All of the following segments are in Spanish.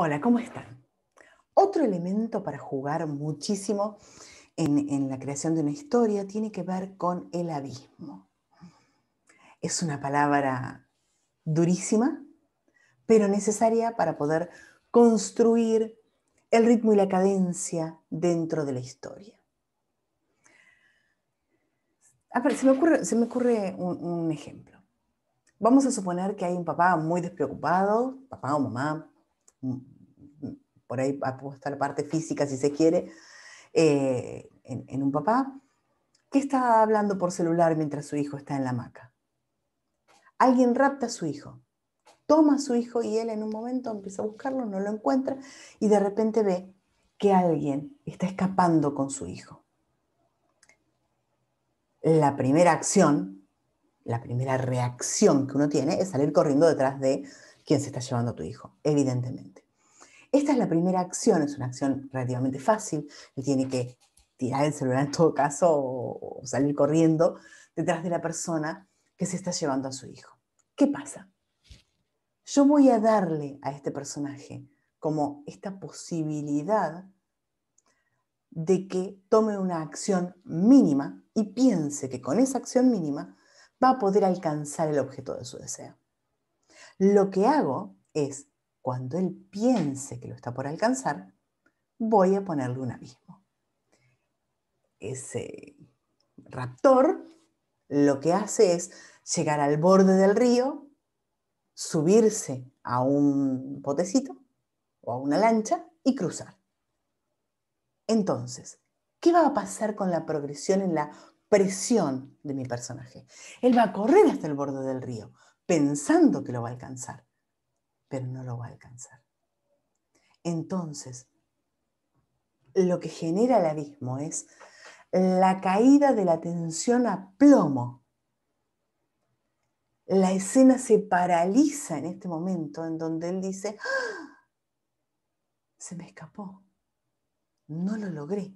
Hola, ¿cómo están? Otro elemento para jugar muchísimo en, la creación de una historia tiene que ver con el abismo. Es una palabra durísima, pero necesaria para poder construir el ritmo y la cadencia dentro de la historia. A ver, se me ocurre, un ejemplo. Vamos a suponer que hay un papá muy despreocupado, papá o mamá, por ahí apuesta la parte física si se quiere, eh, en, un papá que está hablando por celular mientras su hijo está en la hamaca. Alguien rapta a su hijo, toma a su hijo y él en un momento empieza a buscarlo, no lo encuentra y de repente ve que alguien está escapando con su hijo. La primera acción, la primera reacción que uno tiene es salir corriendo detrás de ¿Quién se está llevando a tu hijo, evidentemente. Esta es la primera acción, es una acción relativamente fácil, que tiene que tirar el celular en todo caso o salir corriendo detrás de la persona que se está llevando a su hijo. ¿Qué pasa? Yo voy a darle a este personaje como esta posibilidad de que tome una acción mínima y piense que con esa acción mínima va a poder alcanzar el objeto de su deseo. Lo que hago es, cuando él piense que lo está por alcanzar, voy a ponerle un abismo. Ese raptor lo que hace es llegar al borde del río, subirse a un potecito o a una lancha y cruzar. Entonces, ¿qué va a pasar con la progresión en la presión de mi personaje? Él va a correr hasta el borde del río, pensando que lo va a alcanzar, pero no lo va a alcanzar. Entonces, lo que genera el abismo es la caída de la tensión a plomo. La escena se paraliza en este momento en donde él dice, ¡Ah! se me escapó, no lo logré.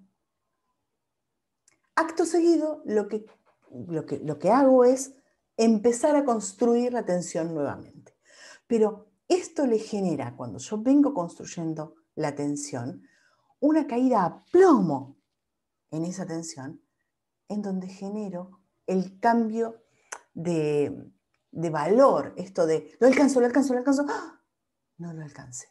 Acto seguido, lo que, lo que hago es empezar a construir la atención nuevamente. Pero esto le genera, cuando yo vengo construyendo la tensión, una caída a plomo en esa tensión, en donde genero el cambio de, valor, esto de, lo alcanzo, lo alcanzo, lo alcanzo, ¡Ah! no lo alcance.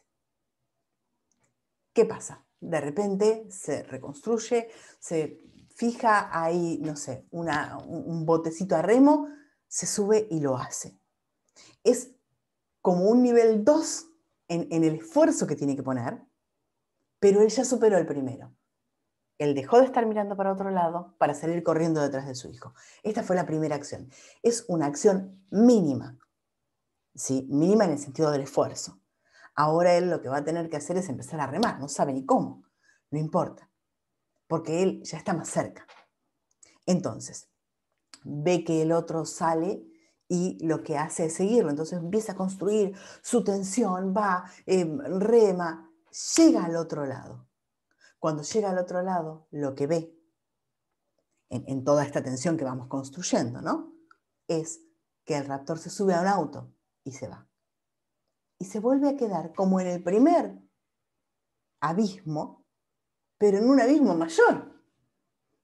¿Qué pasa? De repente se reconstruye, se fija, ahí, no sé, una, un botecito a remo, se sube y lo hace. Es como un nivel 2 en, en, el esfuerzo que tiene que poner, pero él ya superó el primero. Él dejó de estar mirando para otro lado para salir corriendo detrás de su hijo. Esta fue la primera acción. Es una acción mínima, ¿sí? mínima en el sentido del esfuerzo. Ahora él lo que va a tener que hacer es empezar a remar, no sabe ni cómo, no importa, porque él ya está más cerca. Entonces, ve que el otro sale y lo que hace es seguirlo. Entonces empieza a construir su tensión, va, em, rema, llega al otro lado. Cuando llega al otro lado, lo que ve en, en toda esta tensión que vamos construyendo, ¿no? Es que el raptor se sube a un auto y se va. Y se vuelve a quedar como en el primer abismo, pero en un abismo mayor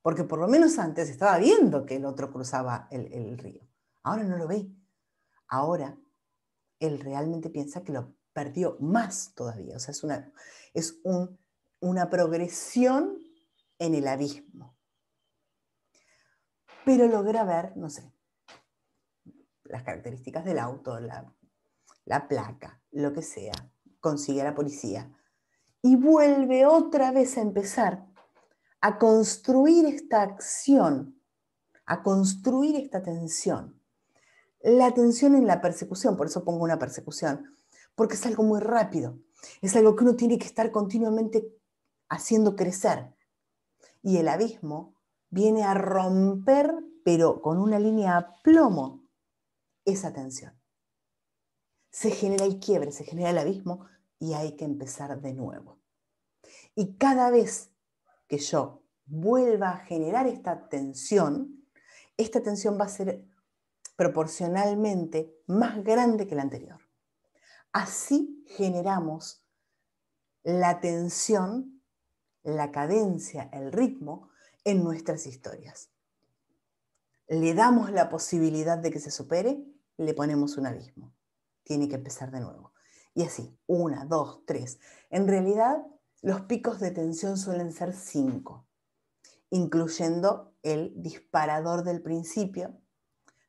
porque por lo menos antes estaba viendo que el otro cruzaba el, río. Ahora no lo ve. Ahora él realmente piensa que lo perdió más todavía. O sea, es una, es una progresión en el abismo. Pero logra ver, no sé, las características del auto, la, la placa, lo que sea, consigue a la policía y vuelve otra vez a empezar a construir esta acción, a construir esta tensión. La tensión en la persecución, por eso pongo una persecución, porque es algo muy rápido, es algo que uno tiene que estar continuamente haciendo crecer. Y el abismo viene a romper, pero con una línea a plomo, esa tensión. Se genera el quiebre, se genera el abismo y hay que empezar de nuevo. Y cada vez que yo vuelva a generar esta tensión, esta tensión va a ser proporcionalmente más grande que la anterior. Así generamos la tensión, la cadencia, el ritmo en nuestras historias. Le damos la posibilidad de que se supere, le ponemos un abismo. Tiene que empezar de nuevo. Y así, una, dos, tres. En realidad, los picos de tensión suelen ser cinco, incluyendo el disparador del principio.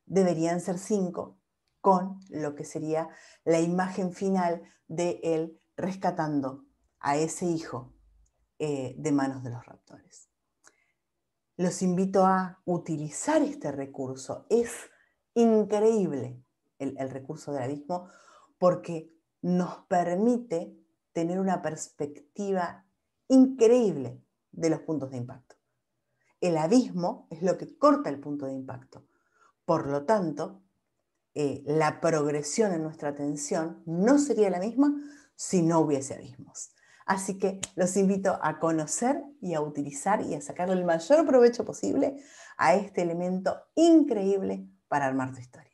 Deberían ser cinco con lo que sería la imagen final de él rescatando a ese hijo eh, de manos de los raptores. Los invito a utilizar este recurso. Es increíble el, el recurso del abismo porque nos permite tener una perspectiva increíble de los puntos de impacto. El abismo es lo que corta el punto de impacto. Por lo tanto, eh, la progresión en nuestra atención no sería la misma si no hubiese abismos. Así que los invito a conocer y a utilizar y a sacar el mayor provecho posible a este elemento increíble para armar tu historia.